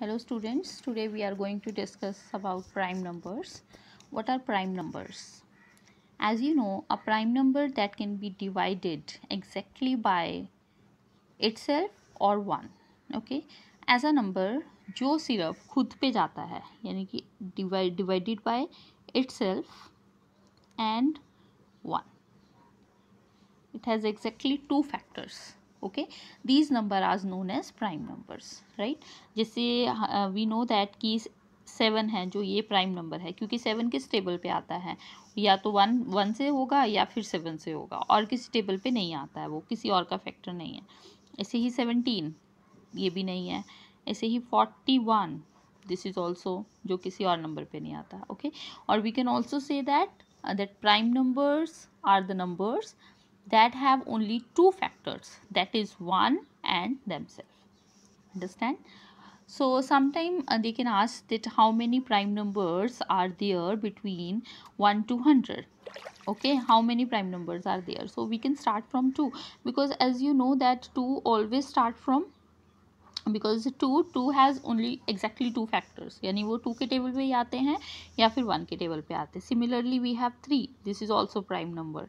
hello students today we are going to discuss about prime numbers what are prime numbers as you know a prime number that can be divided exactly by itself or one okay as a number जो सिर्फ खुद पे जाता है यानी कि divide divided by itself and one it has exactly two factors okay these number are known as prime number right जैसे we know that कि सेवन है जो ये प्राइम नंबर है क्योंकि सेवन किस टेबल पे आता है या तो वन वन से होगा या फिर सेवन से होगा और किसी टेबल पे नहीं आता है वो किसी और का फैक्टर नहीं है ऐसे ही सेवनटीन ये भी नहीं है ऐसे ही forty one this is also जो किसी और नंबर पे नहीं आता ओके okay? और we can also say that that prime numbers are the numbers that have only two factors that is one and themselves. Understand? So sometime uh, they can ask that how many prime numbers are there between 1 to 100. Okay, how many prime numbers are there? So we can start from 2 because as you know that 2 always start from because two two has only exactly two factors. yani two two के table पे ही आते हैं या फिर one के table पे आते Similarly, we have three. This is also prime number.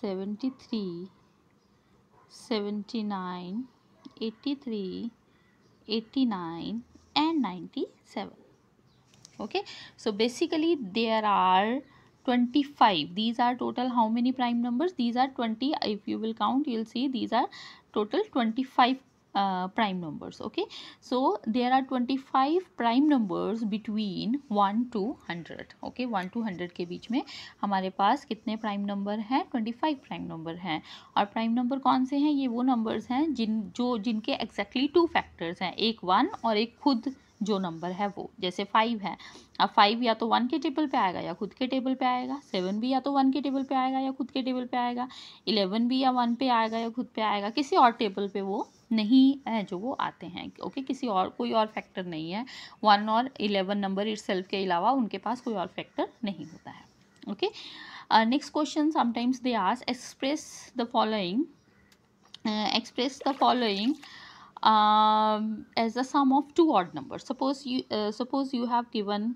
73 79 83 89 and 97 okay so basically there are 25 these are total how many prime numbers these are 20 if you will count you will see these are total 25 uh, prime numbers okay so there are 25 prime numbers between 1 to 100 okay 1 to 100 के बीच में हमारे पास कितने prime number हैं 25 prime number हैं और prime number कौन से हैं ये वो नंबर्स हैं जिन जो जिनके एग्जैक्टली टू फैक्टर्स हैं एक वन और एक खुद जो नंबर है वो जैसे फाइव है अब फाइव या तो वन के टेबल पे आएगा या खुद के टेबल पे आएगा सेवन भी या तो वन के टेबल पे आएगा या खुद के टेबल पे आएगा इलेवन भी या वन पे आएगा या खुद पे आएगा किसी और टेबल पे वो नहीं है जो वो आते हैं ओके किसी और कोई और फैक्टर नहीं है वन और इलेवन नंबर इट के अलावा उनके पास कोई और फैक्टर नहीं होता है okay next question sometimes they ask express the following express the following um, as a sum of two odd numbers suppose you uh, suppose you have given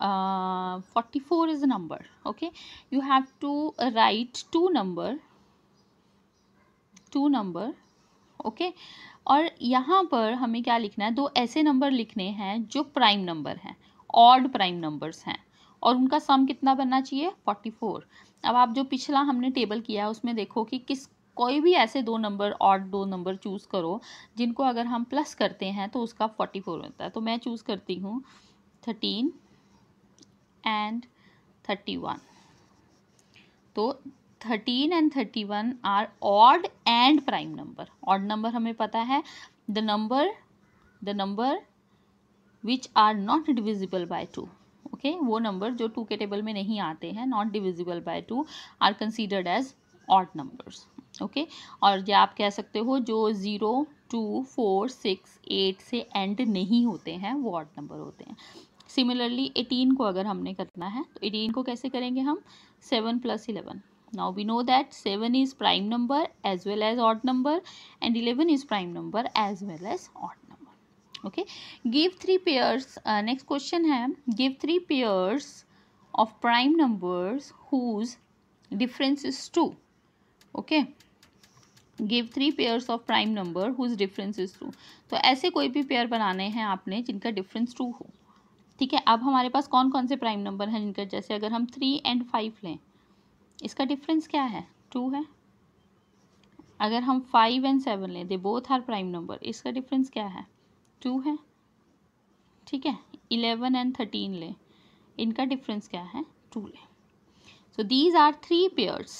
uh, 44 is a number okay you have to write two number two number okay okay? और यहाँ पर हमें क्या लिखना है दो ऐसे number लिखने हैं जो प्राइम नंबर हैं ऑड प्राइम नंबर्स हैं और उनका सम कितना बनना चाहिए 44 अब आप जो पिछला हमने टेबल किया है उसमें देखो कि किस कोई भी ऐसे दो नंबर और दो नंबर चूज़ करो जिनको अगर हम प्लस करते हैं तो उसका फोर्टी फोर होता है तो मैं चूज़ करती हूँ थर्टीन एंड थर्टी वन तो thirteen and thirty one are odd and prime number odd number हमें पता है the number the number which are not divisible by two okay वो नंबर जो टू के टेबल में नहीं आते हैं not divisible by two are considered as odd numbers okay और जो आप कह सकते हो जो zero two four six eight से एंड नहीं होते हैं वो ऑड नंबर होते हैं सिमिलरली एटीन को अगर हमने करना है तो एटीन को कैसे करेंगे हम seven plus eleven now we know that seven is prime number as well as odd number and eleven is prime number as well as odd number okay give three pairs next question है give three pairs of prime numbers whose difference is two okay give three pairs of prime number whose difference is two तो ऐसे कोई भी pair बनाने हैं आपने जिनका difference to हो ठीक है अब हमारे पास कौन कौन से प्राइम नंबर हैं जिनका जैसे अगर हम थ्री एंड फाइव लें इसका डिफरेंस क्या है टू है अगर हम फाइव एंड सेवन लें they both are prime number इसका डिफरेंस क्या है टू है ठीक है इलेवन एंड थर्टीन लें इनका डिफरेंस क्या है टू लें so these are three pairs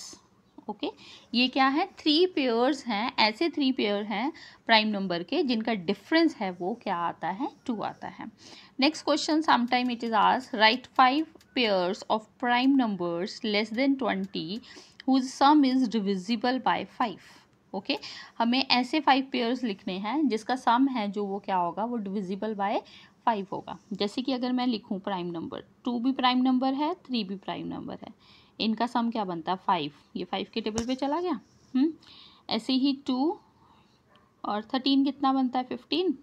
okay ये क्या है थ्री पेयर्स हैं ऐसे थ्री पेयर हैं प्राइम नंबर के जिनका डिफरेंस है वो क्या आता है टू आता है next question sometime it is आज write five pairs of prime numbers less than twenty whose sum is divisible by five okay okay? हमें ऐसे फाइव पेयर्स लिखने हैं जिसका सम है जो वो क्या होगा वो डिविजिबल बाय फाइव होगा जैसे कि अगर मैं लिखूं प्राइम नंबर टू भी प्राइम नंबर है थ्री भी प्राइम नंबर है इनका सम क्या बनता है फाइव ये फाइव के टेबल पे चला गया हम्म, ऐसे ही टू और थर्टीन कितना बनता है फिफ्टीन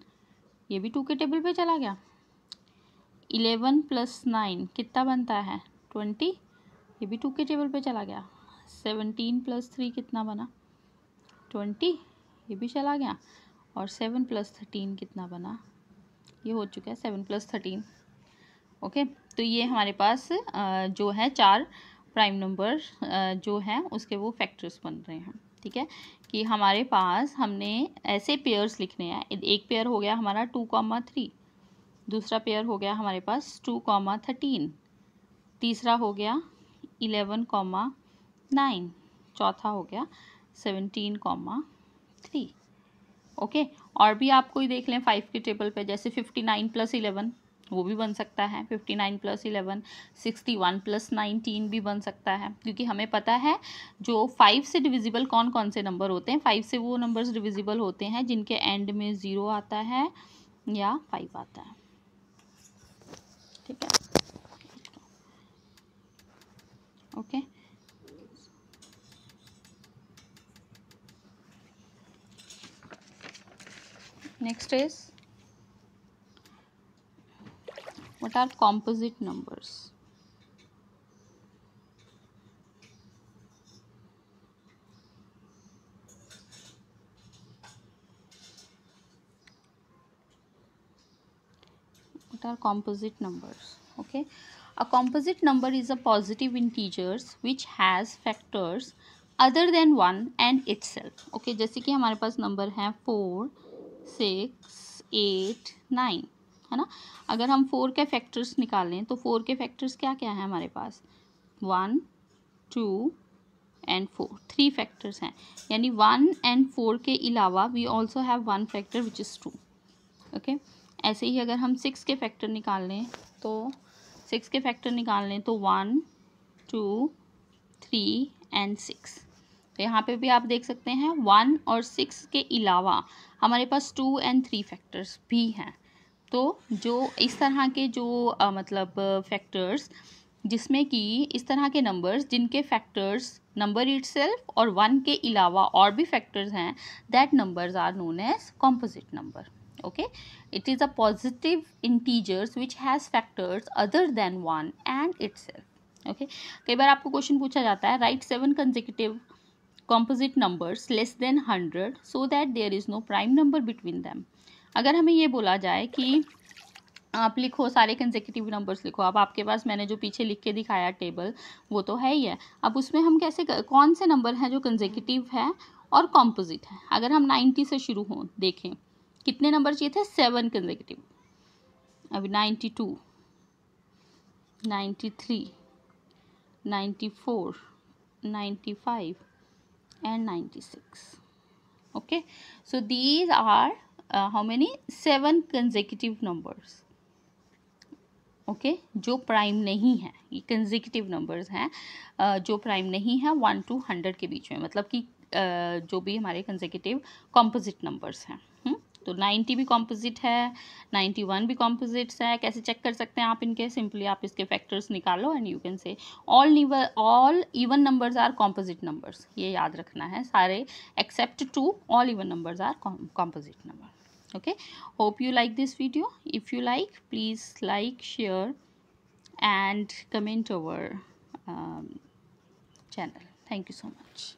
ये भी टू के टेबल पे चला गया इलेवन प्लस नाइन कितना बनता है ट्वेंटी ये भी टू के टेबल पे चला गया सेवनटीन प्लस थ्री कितना बना ट्वेंटी ये भी चला गया और सेवन प्लस थर्टीन कितना बना ये हो चुका है सेवन प्लस थर्टीन ओके तो ये हमारे पास जो है चार प्राइम नंबर जो हैं उसके वो फैक्टर्स बन रहे हैं ठीक है कि हमारे पास हमने ऐसे पेयर्स लिखने हैं एक पेयर हो गया हमारा टू कॉमा थ्री दूसरा पेयर हो गया हमारे पास टू कॉमा थर्टीन तीसरा हो गया इलेवन कॉमा नाइन चौथा हो गया सेवनटीन कॉमा थ्री ओके और भी आप कोई देख लें फाइव के टेबल पे जैसे फिफ्टी नाइन प्लस इलेवन वो भी बन सकता है fifty nine plus eleven sixty one plus nineteen भी बन सकता है क्योंकि हमें पता है जो फाइव से डिविजिबल कौन कौन से नंबर होते हैं फाइव से वो नंबर्स डिविजिबल होते हैं जिनके एंड में ज़ीरो आता है या फाइव आता है ठीक है okay next is what are composite numbers what are composite numbers okay a composite number is a positive integers which has factors other than one and itself okay जैसे कि हमारे पास नंबर हैं फोर सिक्स एट नाइन है ना अगर हम four के फैक्टर्स निकालें तो फोर के फैक्टर्स क्या क्या हैं हमारे पास one two and four three factors हैं यानी वन एंड फोर के अलावा we also have one factor which is two okay ऐसे ही अगर हम सिक्स के फैक्टर निकाल लें तो सिक्स के फैक्टर निकाल लें तो one two three and six तो यहाँ पे भी आप देख सकते हैं वन और सिक्स के अलावा हमारे पास टू एंड थ्री फैक्टर्स भी हैं तो जो इस तरह के जो आ, मतलब फैक्टर्स जिसमें कि इस तरह के नंबर्स जिनके फैक्टर्स नंबर इट और वन के अलावा और भी फैक्टर्स हैं that numbers are known as composite number okay it is a positive integers which has factors other than one and it okay कई बार आपको क्वेश्चन पूछा जाता है right seven consecutive composite numbers less than hundred so that there is no prime number between them अगर हमें ये बोला जाए कि आप लिखो सारे कंजेक्टिव नंबर्स लिखो अब आपके पास मैंने जो पीछे लिख के दिखाया टेबल वो तो है ही है अब उसमें हम कैसे कौन से नंबर हैं जो कंजेक्टिव है और कॉम्पोजिट है अगर हम 90 से शुरू हों देखें कितने नंबर चाहिए थे सेवन कंजेक्टिव अभी 92 93 94 95 ninety 96 okay so these are uh, how many seven consecutive numbers okay okay? जो प्राइम नहीं है ये कंजिकटिव नंबर्स हैं जो प्राइम नहीं है वन टू हंड्रेड के बीच में मतलब कि जो भी हमारे कंजिकटिव कॉम्पोजिट नंबर्स हैं हम्म? तो 90 भी कॉम्पोजिट है 91 भी कॉम्पोजिट्स है कैसे चेक कर सकते हैं आप इनके सिंपली आप इसके फैक्टर्स निकालो and you can say all all even numbers are composite numbers ये याद रखना है सारे except two all even numbers are composite number okay hope you like this video if you like please like share and comment our um, channel thank you so much